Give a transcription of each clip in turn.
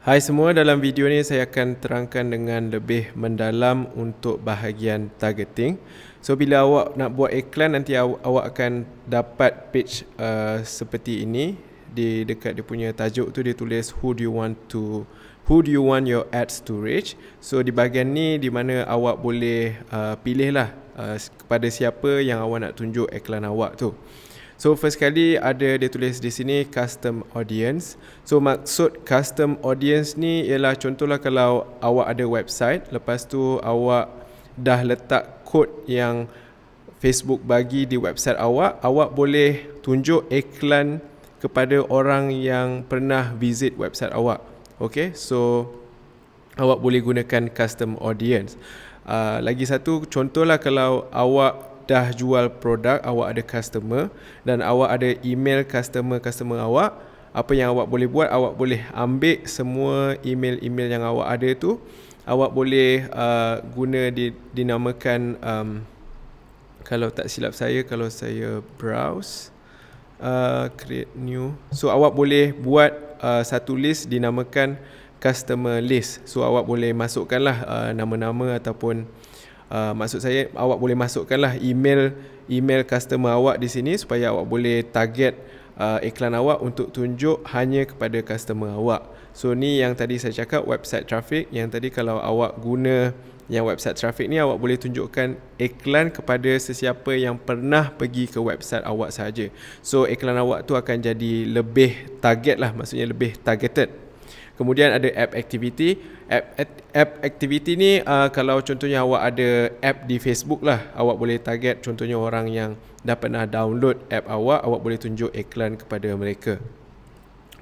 Hai semua, dalam video ni saya akan terangkan dengan lebih mendalam untuk bahagian targeting. So bila awak nak buat iklan nanti awak akan dapat page uh, seperti ini di dekat dia punya tajuk tu dia tulis who do you want to who do you want your ads to reach. So di bahagian ni di mana awak boleh uh, pilih lah uh, kepada siapa yang awak nak tunjuk iklan awak tu. So first kali ada dia tulis di sini custom audience. So maksud custom audience ni ialah contohlah kalau awak ada website lepas tu awak dah letak kod yang Facebook bagi di website awak, awak boleh tunjuk iklan kepada orang yang pernah visit website awak. Okay, so awak boleh gunakan custom audience. Uh, lagi satu contohlah kalau awak dah jual produk, awak ada customer dan awak ada email customer-customer awak, apa yang awak boleh buat, awak boleh ambil semua email-email yang awak ada tu. Awak boleh uh, guna di, dinamakan, um, kalau tak silap saya, kalau saya browse, uh, create new. So, awak boleh buat uh, satu list dinamakan customer list. So, awak boleh masukkanlah uh, nama-nama uh, ataupun... Ah, maksud saya awak boleh masukkanlah email email customer awak di sini supaya awak boleh target uh, iklan awak untuk tunjuk hanya kepada customer awak. So ni yang tadi saya cakap website traffic yang tadi kalau awak guna yang website traffic ni awak boleh tunjukkan iklan kepada sesiapa yang pernah pergi ke website awak saja. So iklan awak tu akan jadi lebih target lah maksudnya lebih targeted. Kemudian ada app activity. App app activity ni uh, kalau contohnya awak ada app di Facebook lah, awak boleh target contohnya orang yang dah pernah download app awak, awak boleh tunjuk iklan kepada mereka.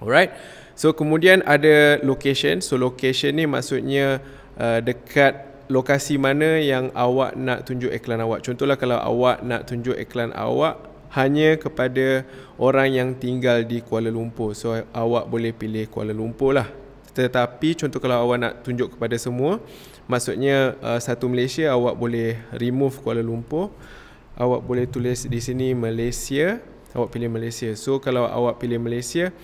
Alright. So kemudian ada location. So location ni maksudnya uh, dekat lokasi mana yang awak nak tunjuk iklan awak. Contohlah kalau awak nak tunjuk iklan awak hanya kepada orang yang tinggal di Kuala Lumpur. So awak boleh pilih Kuala Lumpur lah tetapi contoh kalau awak nak tunjuk kepada semua maksudnya uh, satu Malaysia awak boleh remove Kuala Lumpur awak boleh tulis di sini Malaysia awak pilih Malaysia so kalau awak pilih Malaysia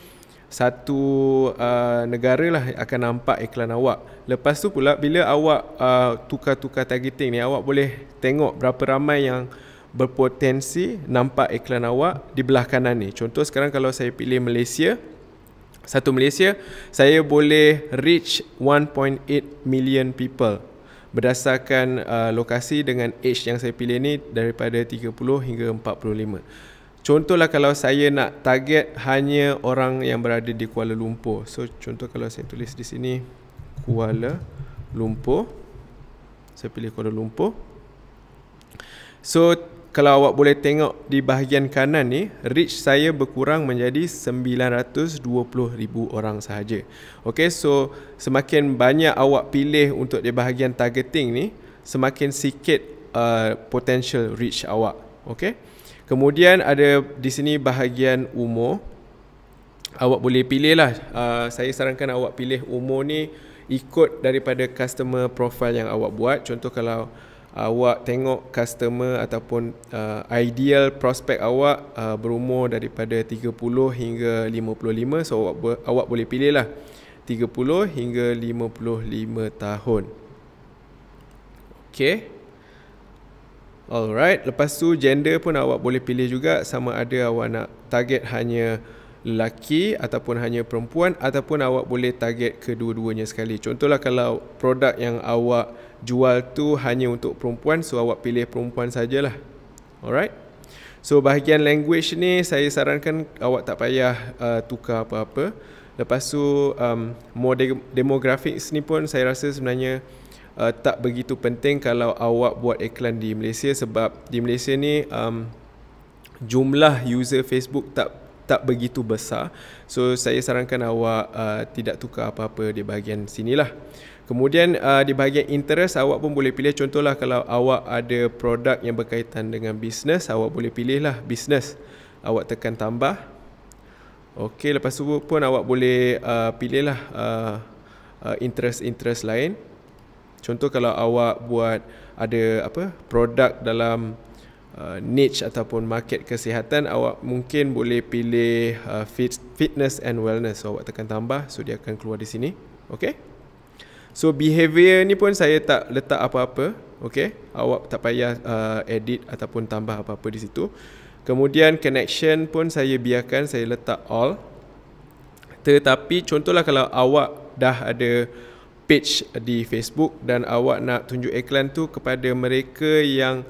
satu uh, negara lah akan nampak iklan awak lepas tu pula bila awak uh, tukar-tukar targeting ni awak boleh tengok berapa ramai yang berpotensi nampak iklan awak di belah kanan ni contoh sekarang kalau saya pilih Malaysia satu Malaysia saya boleh reach 1.8 million people berdasarkan uh, lokasi dengan age yang saya pilih ni daripada 30 hingga 45 contohlah kalau saya nak target hanya orang yang berada di Kuala Lumpur so contoh kalau saya tulis di sini Kuala Lumpur saya pilih Kuala Lumpur so kalau awak boleh tengok di bahagian kanan ni, reach saya berkurang menjadi 920,000 orang sahaja. Okay, so semakin banyak awak pilih untuk di bahagian targeting ni, semakin sikit uh, potential reach awak. Okay, kemudian ada di sini bahagian umur. Awak boleh pilih lah. Uh, saya sarankan awak pilih umur ni ikut daripada customer profile yang awak buat. Contoh kalau awak tengok customer ataupun uh, ideal prospect awak uh, berumur daripada 30 hingga 55 so awak, ber, awak boleh pilih lah 30 hingga 55 tahun Okay Alright, lepas tu gender pun awak boleh pilih juga sama ada awak nak target hanya lelaki ataupun hanya perempuan ataupun awak boleh target kedua-duanya sekali. Contohlah kalau produk yang awak jual tu hanya untuk perempuan so awak pilih perempuan sajalah alright so bahagian language ni saya sarankan awak tak payah uh, tukar apa-apa lepas tu um, more de- demographics ni pun saya rasa sebenarnya uh, tak begitu penting kalau awak buat iklan di Malaysia sebab di Malaysia ni um, jumlah user Facebook tak tak begitu besar so saya sarankan awak uh, tidak tukar apa-apa di bahagian sinilah lah Kemudian uh, di bahagian interest awak pun boleh pilih contohlah kalau awak ada produk yang berkaitan dengan bisnes awak boleh pilihlah bisnes. Awak tekan tambah. Okey lepas tu pun awak boleh uh, pilihlah interest-interest uh, uh, lain. Contoh kalau awak buat ada apa produk dalam uh, niche ataupun market kesihatan awak mungkin boleh pilih uh, fit, fitness and wellness. So awak tekan tambah so dia akan keluar di sini. Okey. So behavior ni pun saya tak letak apa-apa Okay Awak tak payah uh, edit ataupun tambah apa-apa di situ Kemudian connection pun saya biarkan Saya letak all Tetapi contohlah kalau awak dah ada page di Facebook Dan awak nak tunjuk iklan tu kepada mereka yang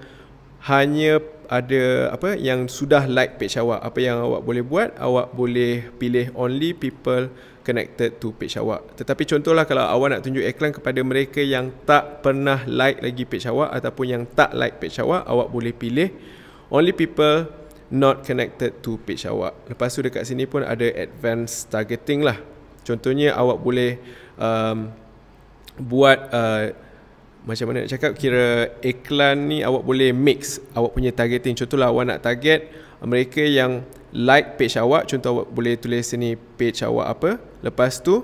Hanya ada apa Yang sudah like page awak Apa yang awak boleh buat Awak boleh pilih only people connected to page awak. Tetapi contohlah kalau awak nak tunjuk iklan kepada mereka yang tak pernah like lagi page awak ataupun yang tak like page awak, awak boleh pilih only people not connected to page awak. Lepas tu dekat sini pun ada advanced targeting lah. Contohnya awak boleh um, buat uh, macam mana nak cakap kira iklan ni awak boleh mix awak punya targeting. Contohlah awak nak target mereka yang like page awak contoh awak boleh tulis sini page awak apa Lepas tu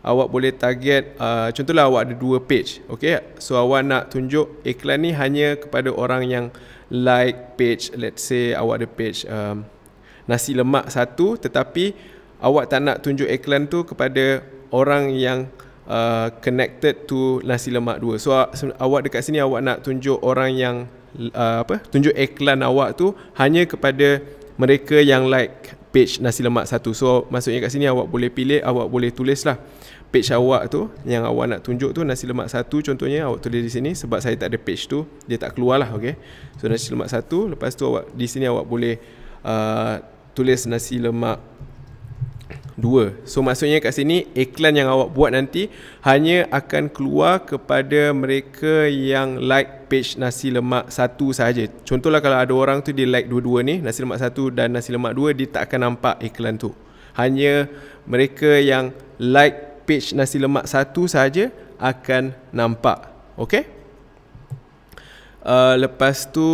awak boleh target uh, contohlah awak ada dua page okey so awak nak tunjuk iklan ni hanya kepada orang yang like page let's say awak ada page um, nasi lemak satu tetapi awak tak nak tunjuk iklan tu kepada orang yang uh, connected to nasi lemak dua so awak dekat sini awak nak tunjuk orang yang uh, apa tunjuk iklan awak tu hanya kepada mereka yang like page nasi lemak satu so maksudnya kat sini awak boleh pilih awak boleh tulis lah page awak tu yang awak nak tunjuk tu nasi lemak satu contohnya awak tulis di sini sebab saya tak ada page tu dia tak keluar lah okay. so nasi lemak satu lepas tu awak di sini awak boleh uh, tulis nasi lemak dua. So maksudnya kat sini iklan yang awak buat nanti hanya akan keluar kepada mereka yang like page nasi lemak satu sahaja. Contohlah kalau ada orang tu dia like dua-dua ni, nasi lemak satu dan nasi lemak dua, dia tak akan nampak iklan tu. Hanya mereka yang like page nasi lemak satu sahaja akan nampak. Okay? Uh, lepas tu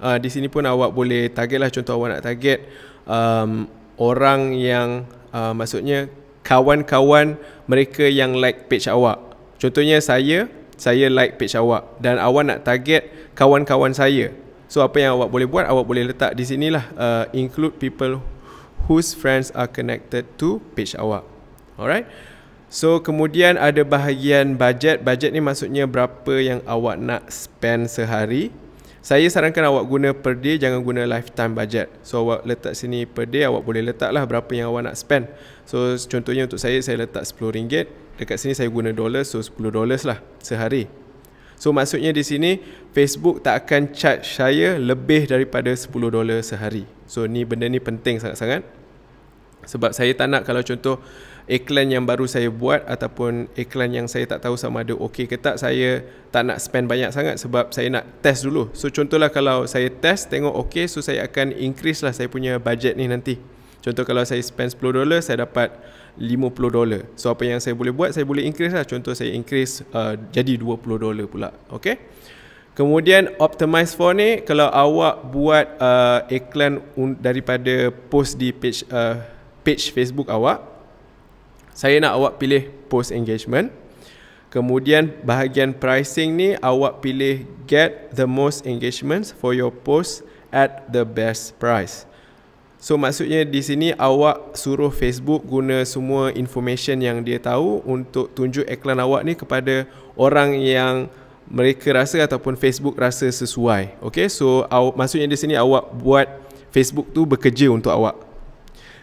uh, di sini pun awak boleh target lah contoh awak nak target um, orang yang uh, maksudnya kawan-kawan mereka yang like page awak contohnya saya saya like page awak dan awak nak target kawan-kawan saya so apa yang awak boleh buat awak boleh letak di sinilah uh, include people whose friends are connected to page awak alright so kemudian ada bahagian budget budget ni maksudnya berapa yang awak nak spend sehari saya sarankan awak guna per day Jangan guna lifetime budget So awak letak sini per day Awak boleh letak lah berapa yang awak nak spend So contohnya untuk saya Saya letak RM10 Dekat sini saya guna dollar So dollars lah sehari So maksudnya di sini Facebook tak akan charge saya Lebih daripada RM10 sehari So ni benda ni penting sangat-sangat Sebab saya tak nak kalau contoh iklan yang baru saya buat ataupun iklan yang saya tak tahu sama ada okey ke tak saya tak nak spend banyak sangat sebab saya nak test dulu so contohlah kalau saya test tengok okey so saya akan increase lah saya punya budget ni nanti contoh kalau saya spend 10 dolar saya dapat 50 dolar so apa yang saya boleh buat saya boleh increase lah contoh saya increase uh, jadi 20 dolar pula okey Kemudian optimize for ni kalau awak buat uh, iklan daripada post di page uh, page Facebook awak saya nak awak pilih post engagement. Kemudian bahagian pricing ni awak pilih get the most engagements for your post at the best price. So maksudnya di sini awak suruh Facebook guna semua information yang dia tahu untuk tunjuk iklan awak ni kepada orang yang mereka rasa ataupun Facebook rasa sesuai. Okay so awak, maksudnya di sini awak buat Facebook tu bekerja untuk awak.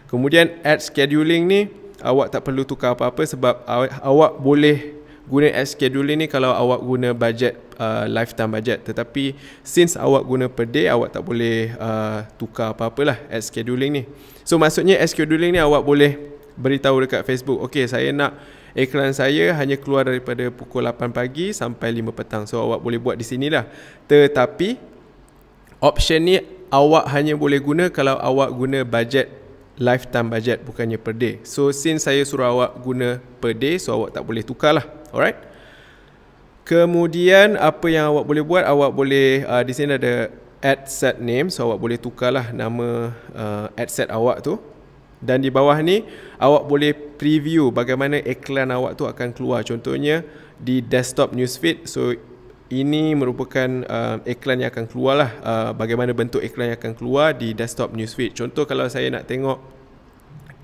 Kemudian ad scheduling ni awak tak perlu tukar apa-apa sebab awak, awak boleh guna S-Schedule ni kalau awak guna budget uh, lifetime budget tetapi since awak guna per day awak tak boleh uh, tukar apa-apa lah S-Schedule ni so maksudnya S-Schedule ni awak boleh beritahu dekat Facebook okay saya nak iklan saya hanya keluar daripada pukul 8 pagi sampai 5 petang so awak boleh buat di sini lah tetapi option ni awak hanya boleh guna kalau awak guna budget lifetime budget bukannya per day. So since saya suruh awak guna per day, so awak tak boleh tukar lah. Alright. Kemudian apa yang awak boleh buat, awak boleh uh, di sini ada ad set name, so awak boleh tukar lah nama uh, ad set awak tu. Dan di bawah ni awak boleh preview bagaimana iklan awak tu akan keluar. Contohnya di desktop newsfeed. So ini merupakan uh, iklan yang akan keluar lah. Uh, bagaimana bentuk iklan yang akan keluar di desktop newsfeed. Contoh kalau saya nak tengok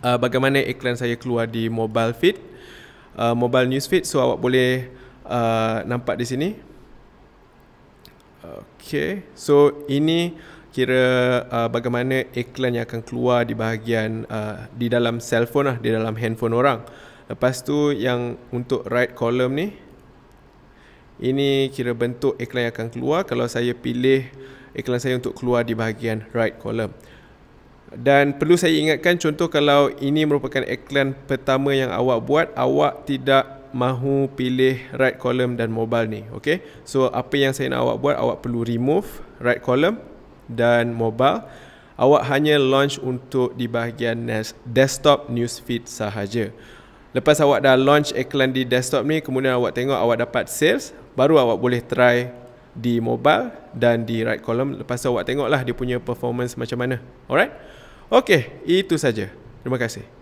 uh, bagaimana iklan saya keluar di mobile feed uh, mobile news feed so awak boleh uh, nampak di sini okey so ini kira uh, bagaimana iklan yang akan keluar di bahagian uh, di dalam cellphone lah di dalam handphone orang lepas tu yang untuk right column ni ini kira bentuk iklan yang akan keluar kalau saya pilih iklan saya untuk keluar di bahagian right column dan perlu saya ingatkan contoh kalau ini merupakan iklan pertama yang awak buat, awak tidak mahu pilih right column dan mobile ni. Okay? So apa yang saya nak awak buat, awak perlu remove right column dan mobile. Awak hanya launch untuk di bahagian desktop newsfeed sahaja. Lepas awak dah launch iklan di desktop ni, kemudian awak tengok awak dapat sales, baru awak boleh try di mobile dan di right column. Lepas tu awak tengoklah dia punya performance macam mana. Alright? Okey, itu saja. Terima kasih.